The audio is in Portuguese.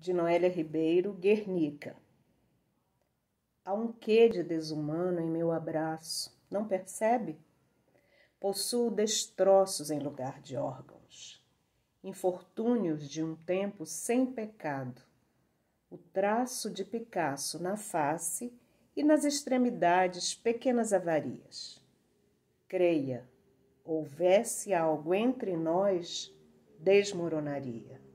de Noélia Ribeiro, Guernica. Há um quê de desumano em meu abraço, não percebe? Possuo destroços em lugar de órgãos, infortúnios de um tempo sem pecado, o traço de Picasso na face e nas extremidades pequenas avarias. Creia, houvesse algo entre nós, desmoronaria.